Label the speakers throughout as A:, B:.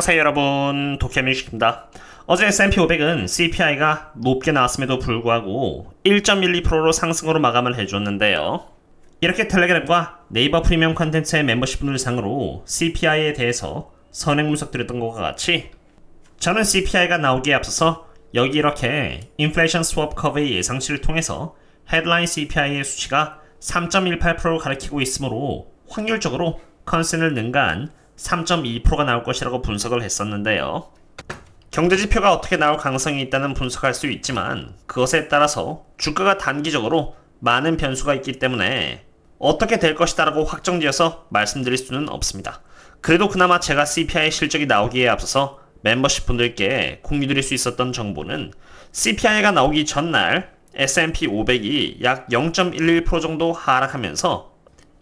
A: 하세 여러분 도쿄뮤직입니다. 어제 S&P 500은 CPI가 높게 나왔음에도 불구하고 1.12%로 상승으로 마감을 해줬는데요. 이렇게 텔레그램과 네이버 프리미엄 컨텐츠의 멤버십분을 상으로 CPI에 대해서 선행 분석드렸던 것과 같이 저는 CPI가 나오기에 앞서서 여기 이렇게 인플레이션 스왑 커브의 예상치를 통해서 헤드라인 CPI의 수치가 3.18%를 가리키고 있으므로 확률적으로 컨센을 능가한 3.2%가 나올 것이라고 분석을 했었는데요. 경제지표가 어떻게 나올 가능성이 있다는 분석할 수 있지만 그것에 따라서 주가가 단기적으로 많은 변수가 있기 때문에 어떻게 될 것이다라고 확정되어서 말씀드릴 수는 없습니다. 그래도 그나마 제가 CPI 실적이 나오기에 앞서서 멤버십 분들께 공유드릴 수 있었던 정보는 CPI가 나오기 전날 S&P 500이 약 0.11% 정도 하락하면서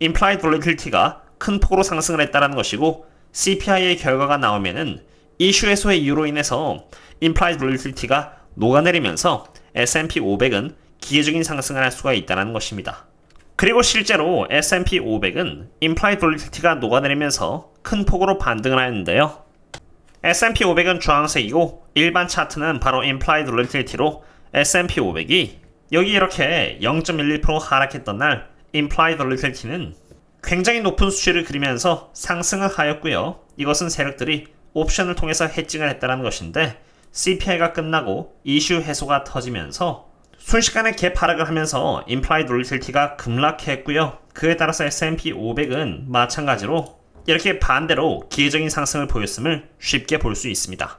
A: Implied Volatility가 큰 폭으로 상승을 했다는 것이고 CPI의 결과가 나오면은 이슈해소의 이유로 인해서 implied volatility가 녹아내리면서 S&P 500은 기계적인 상승을 할 수가 있다는 것입니다. 그리고 실제로 S&P 500은 implied volatility가 녹아내리면서 큰 폭으로 반등을 하였는데요. S&P 500은 주황색이고 일반 차트는 바로 implied volatility로 S&P 500이 여기 이렇게 0.11% 하락했던 날 implied volatility는 굉장히 높은 수치를 그리면서 상승을 하였고요. 이것은 세력들이 옵션을 통해서 해칭을 했다는 것인데 CPI가 끝나고 이슈 해소가 터지면서 순식간에 갭 하락을 하면서 인플라이 롤틸티가 급락했고요. 그에 따라서 S&P 500은 마찬가지로 이렇게 반대로 기회적인 상승을 보였음을 쉽게 볼 수 있습니다.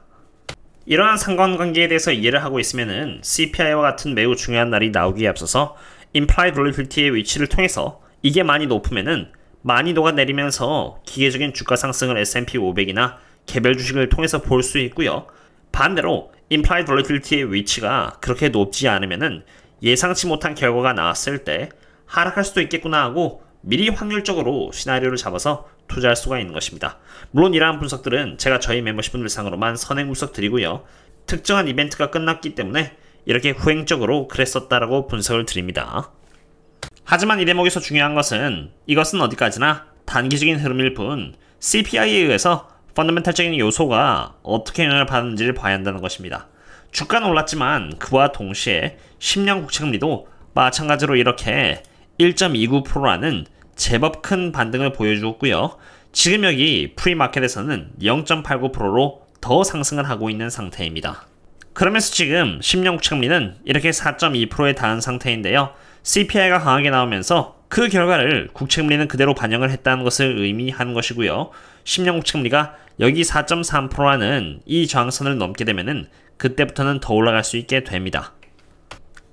A: 이러한 상관관계에 대해서 이해를 하고 있으면 CPI와 같은 매우 중요한 날이 나오기에 앞서서 인플라이 롤틸티의 위치를 통해서 이게 많이 높으면은 난이도가 내리면서 기계적인 주가 상승을 S&P 500이나 개별 주식을 통해서 볼 수 있고요. 반대로 implied volatility의 위치가 그렇게 높지 않으면은 예상치 못한 결과가 나왔을 때 하락할 수도 있겠구나 하고 미리 확률적으로 시나리오를 잡아서 투자할 수가 있는 것입니다. 물론 이러한 분석들은 제가 저희 멤버십분들 상으로만 선행 분석 드리고요. 특정한 이벤트가 끝났기 때문에 이렇게 후행적으로 그랬었다라고 분석을 드립니다. 하지만 이 대목에서 중요한 것은 이것은 어디까지나 단기적인 흐름일 뿐 CPI에 의해서 펀더멘탈적인 요소가 어떻게 영향을 받는지를 봐야 한다는 것입니다. 주가는 올랐지만 그와 동시에 10년 국채금리도 마찬가지로 이렇게 1.29%라는 제법 큰 반등을 보여주었고요. 지금 여기 프리마켓에서는 0.89%로 더 상승을 하고 있는 상태입니다. 그러면서 지금 10년 국채금리는 이렇게 4.2%에 닿은 상태인데요. CPI가 강하게 나오면서 그 결과를 국채물리는 그대로 반영을 했다는 것을 의미하는 것이고요. 10년 국채물리가 여기 4.3%라는 이 저항선을 넘게 되면은 그때부터는 더 올라갈 수 있게 됩니다.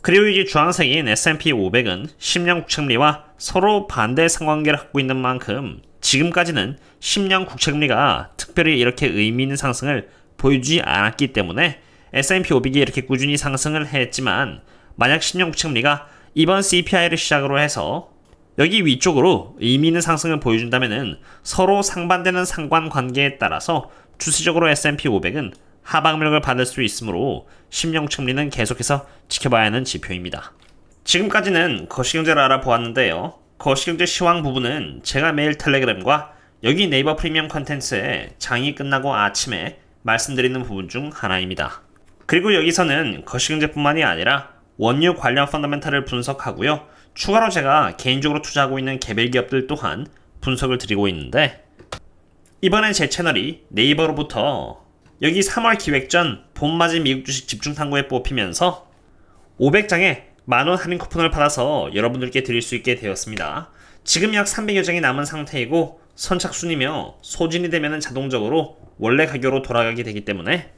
A: 그리고 이제 주황색인 S&P 500은 10년 국채물리와 서로 반대 상관계를 갖고 있는 만큼 지금까지는 10년 국채물리가 특별히 이렇게 의미 있는 상승을 보여주지 않았기 때문에 S&P 500이 이렇게 꾸준히 상승을 했지만 만약 10년 국채물리가 이번 CPI를 시작으로 해서 여기 위쪽으로 의미 있는 상승을 보여준다면 서로 상반되는 상관관계에 따라서 주시적으로 S&P 500은 하방력을 받을 수 있으므로 심령 청리는 계속해서 지켜봐야 하는 지표입니다. 지금까지는 거시경제를 알아보았는데요. 거시경제 시황 부분은 제가 매일 텔레그램과 여기 네이버 프리미엄 컨텐츠에 장이 끝나고 아침에 말씀드리는 부분 중 하나입니다. 그리고 여기서는 거시경제뿐만이 아니라 원유 관련 펀더멘탈을 분석하고요. 추가로 제가 개인적으로 투자하고 있는 개별 기업들 또한 분석을 드리고 있는데 이번에 제 채널이 네이버로부터 여기 3월 기획전 봄맞이 미국 주식 집중 탐구에 뽑히면서 500장의 만원 할인 쿠폰을 받아서 여러분들께 드릴 수 있게 되었습니다. 지금 약 300여 장이 남은 상태이고 선착순이며 소진이 되면 자동적으로 원래 가격으로 돌아가게 되기 때문에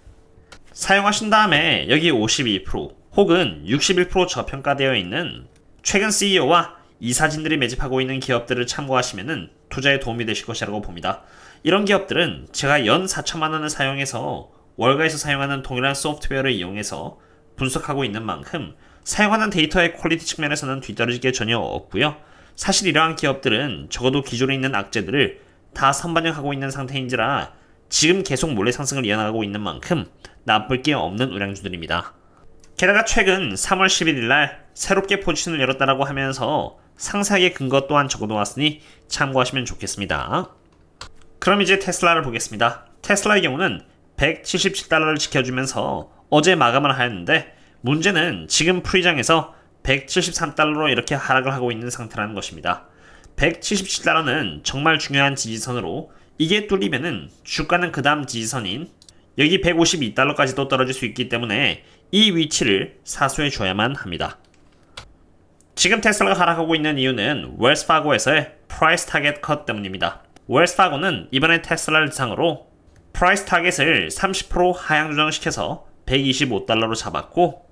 A: 사용하신 다음에 여기 52% 혹은 61% 저평가되어 있는 최근 CEO와 이사진들이 매집하고 있는 기업들을 참고하시면 투자에 도움이 되실 것이라고 봅니다. 이런 기업들은 제가 연 4천만 원을 사용해서 월가에서 사용하는 동일한 소프트웨어를 이용해서 분석하고 있는 만큼 사용하는 데이터의 퀄리티 측면에서는 뒤떨어지게 전혀 없고요. 사실 이러한 기업들은 적어도 기존에 있는 악재들을 다 선반영하고 있는 상태인지라 지금 계속 몰래 상승을 이어나가고 있는 만큼 나쁠 게 없는 우량주들입니다. 게다가 최근 3월 11일 날 새롭게 포지션을 열었다라고 하면서 상세하게 근거 또한 적어놓았으니 참고하시면 좋겠습니다. 그럼 이제 테슬라를 보겠습니다. 테슬라의 경우는 177달러를 지켜주면서 어제 마감을 하였는데 문제는 지금 프리장에서 173달러로 이렇게 하락을 하고 있는 상태라는 것입니다. 177달러는 정말 중요한 지지선으로 이게 뚫리면은 주가는 그 다음 지지선인 여기 152달러까지도 떨어질 수 있기 때문에 이 위치를 사수해 줘야만 합니다. 지금 테슬라가 하락하고 있는 이유는 웰스파고에서의 프라이스 타겟 컷 때문입니다. 웰스파고는 이번에 테슬라를 상으로 프라이스 타겟을 30% 하향 조정시켜서 125달러로 잡았고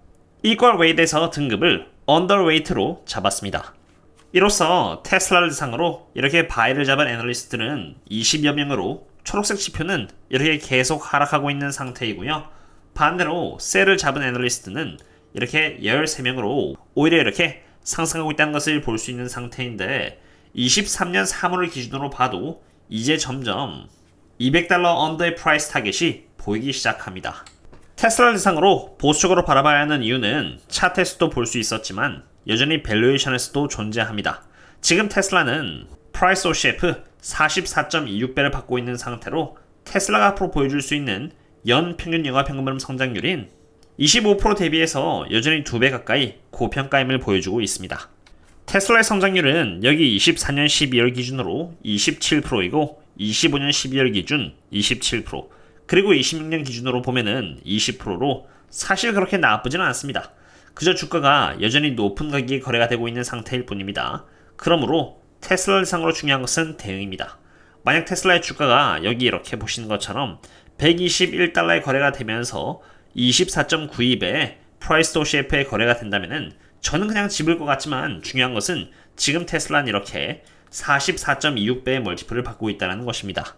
A: 이퀄 웨이트에서 등급을 언더웨이트로 잡았습니다. 이로써 테슬라를 상으로 이렇게 바이를 잡은 애널리스트는 20여 명으로 초록색 지표는 이렇게 계속 하락하고 있는 상태이고요. 반대로 셀을 잡은 애널리스트는 이렇게 13명으로 오히려 이렇게 상승하고 있다는 것을 볼 수 있는 상태인데 23년 3월을 기준으로 봐도 이제 점점 200달러 언더의 프라이스 타겟이 보이기 시작합니다. 테슬라 대상으로 보수적으로 바라봐야 하는 이유는 차트에서도 볼 수 있었지만 여전히 밸류에이션에서도 존재합니다. 지금 테슬라는 프라이스 OCF 44.26배를 받고 있는 상태로 테슬라가 앞으로 보여줄 수 있는 연 평균 영화 평균 성장률인 25% 대비해서 여전히 2배 가까이 고평가임을 보여주고 있습니다. 테슬라의 성장률은 여기 24년 12월 기준으로 27%이고 25년 12월 기준 27% 그리고 26년 기준으로 보면은 20%로 사실 그렇게 나쁘지는 않습니다. 그저 주가가 여전히 높은 가격에 거래가 되고 있는 상태일 뿐입니다. 그러므로 테슬라 이상으로 중요한 것은 대응입니다. 만약 테슬라의 주가가 여기 이렇게 보시는 것처럼 121달러에 거래가 되면서 24.92배 프라이스 도시에프에 거래가 된다면은 저는 그냥 집을 것 같지만 중요한 것은 지금 테슬라는 이렇게 44.26배의 멀티플을 받고 있다는 것입니다.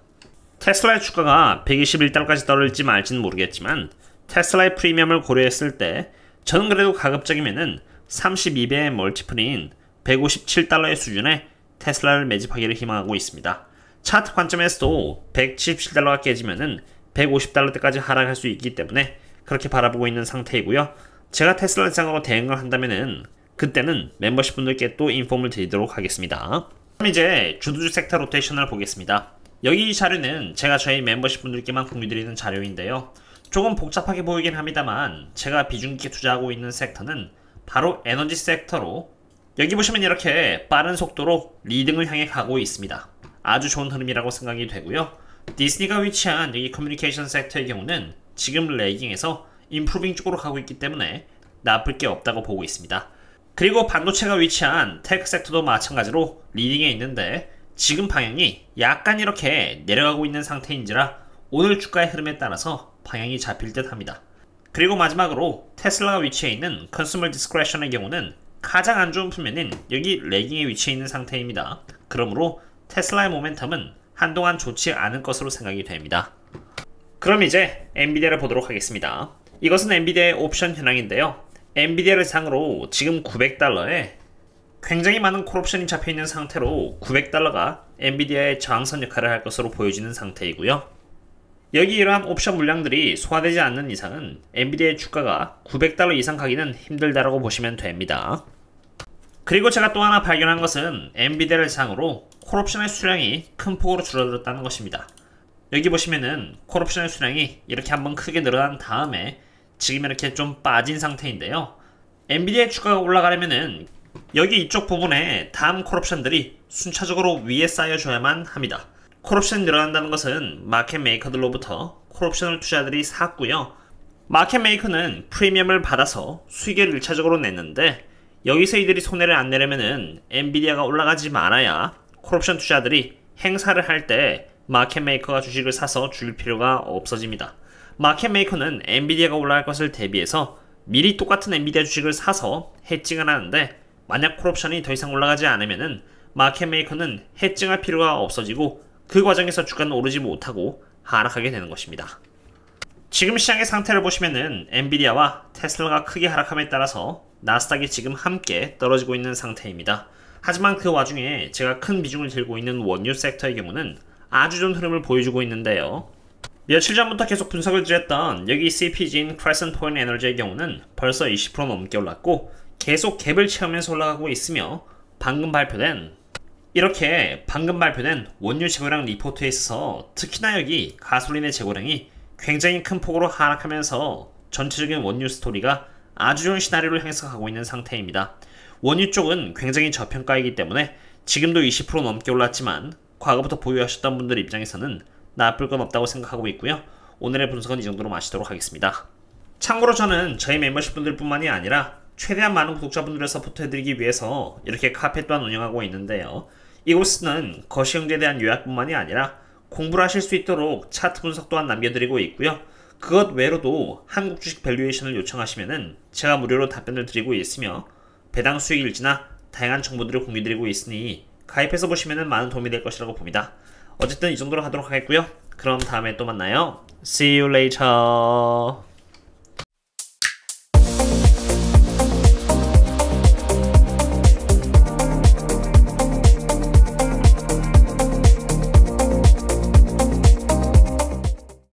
A: 테슬라의 주가가 121달러까지 떨어질지 말지는 모르겠지만 테슬라의 프리미엄을 고려했을 때 저는 그래도 가급적이면은 32배의 멀티플인 157달러의 수준에 테슬라를 매집하기를 희망하고 있습니다. 차트 관점에서도 177달러가 깨지면은 150달러대까지 하락할 수 있기 때문에 그렇게 바라보고 있는 상태이고요. 제가 테슬라 대상으로 대응을 한다면은 그때는 멤버십 분들께 또 인폼을 드리도록 하겠습니다. 그럼 이제 주도주 섹터 로테이션을 보겠습니다. 여기 이 자료는 제가 저희 멤버십 분들께만 공유드리는 자료인데요. 조금 복잡하게 보이긴 합니다만 제가 비중 있게 투자하고 있는 섹터는 바로 에너지 섹터로 여기 보시면 이렇게 빠른 속도로 리딩을 향해 가고 있습니다. 아주 좋은 흐름이라고 생각이 되고요. 디스니가 위치한 이 커뮤니케이션 섹터의 경우는 지금 레깅에서 이 인프루빙 쪽으로 가고 있기 때문에 나쁠 게 없다고 보고 있습니다. 그리고 반도체가 위치한 테크 섹터도 마찬가지로 리딩에 있는데 지금 방향이 약간 이렇게 내려가고 있는 상태인지라 오늘 주가의 흐름에 따라서 방향이 잡힐 듯 합니다. 그리고 마지막으로 테슬라가 위치해 있는 컨슈머 디스크레션의 경우는 가장 안 좋은 품면인 여기 레깅에 위치해 있는 상태입니다. 그러므로 테슬라의 모멘텀은 한동안 좋지 않은 것으로 생각이 됩니다. 그럼 이제 엔비디아를 보도록 하겠습니다. 이것은 엔비디아의 옵션 현황인데요. 엔비디아를 상으로 지금 900달러에 굉장히 많은 콜옵션이 잡혀있는 상태로 900달러가 엔비디아의 저항선 역할을 할 것으로 보여지는 상태이고요. 여기 이러한 옵션 물량들이 소화되지 않는 이상은 엔비디아의 주가가 900달러 이상 가기는 힘들다라고 보시면 됩니다. 그리고 제가 또 하나 발견한 것은 엔비디아를 상으로 콜옵션의 수량이 큰 폭으로 줄어들었다는 것입니다. 여기 보시면은 콜옵션의 수량이 이렇게 한번 크게 늘어난 다음에 지금 이렇게 좀 빠진 상태인데요. 엔비디아의 주가가 올라가려면은 여기 이쪽 부분에 다음 콜옵션들이 순차적으로 위에 쌓여줘야만 합니다. 콜옵션이 늘어난다는 것은 마켓 메이커들로부터 콜옵션을 투자들이 샀고요. 마켓 메이커는 프리미엄을 받아서 수익을 1차적으로 냈는데 여기서 이들이 손해를 안 내려면은 엔비디아가 올라가지 말아야 콜옵션 투자들이 행사를 할 때 마켓메이커가 주식을 사서 줄일 필요가 없어집니다. 마켓메이커는 엔비디아가 올라갈 것을 대비해서 미리 똑같은 엔비디아 주식을 사서 해칭을 하는데 만약 콜옵션이 더 이상 올라가지 않으면 마켓메이커는 해칭할 필요가 없어지고 그 과정에서 주가는 오르지 못하고 하락하게 되는 것입니다. 지금 시장의 상태를 보시면은 엔비디아와 테슬라가 크게 하락함에 따라서 나스닥이 지금 함께 떨어지고 있는 상태입니다. 하지만 그 와중에 제가 큰 비중을 들고 있는 원유 섹터의 경우는 아주 좋은 흐름을 보여주고 있는데요. 며칠 전부터 계속 분석을 드렸던 여기 CPG인 Crescent Point Energy의 경우는 벌써 20% 넘게 올랐고 계속 갭을 채우면서 올라가고 있으며 방금 발표된 이렇게 방금 발표된 원유 재고량 리포트에 있어서 특히나 여기 가솔린의 재고량이 굉장히 큰 폭으로 하락하면서 전체적인 원유 스토리가 아주 좋은 시나리오를 향해서 가고 있는 상태입니다. 원유 쪽은 굉장히 저평가이기 때문에 지금도 20% 넘게 올랐지만 과거부터 보유하셨던 분들 입장에서는 나쁠 건 없다고 생각하고 있고요. 오늘의 분석은 이 정도로 마치도록 하겠습니다. 참고로 저는 저희 멤버십분들 뿐만이 아니라 최대한 많은 구독자분들을 서포트해드리기 위해서 이렇게 카페 또한 운영하고 있는데요. 이곳은 거시경제에 대한 요약뿐만이 아니라 공부를 하실 수 있도록 차트 분석 또한 남겨드리고 있고요. 그것 외로도 한국 주식 밸류에이션을 요청하시면 제가 무료로 답변을 드리고 있으며 배당 수익 을지나 다양한 정보들을 공유드리고 있으니 가입해서 보시면 많은 도움이 될 것이라고 봅니다. 어쨌든 이 정도로 하도록 하겠고요. 그럼 다음에 또 만나요. See you later.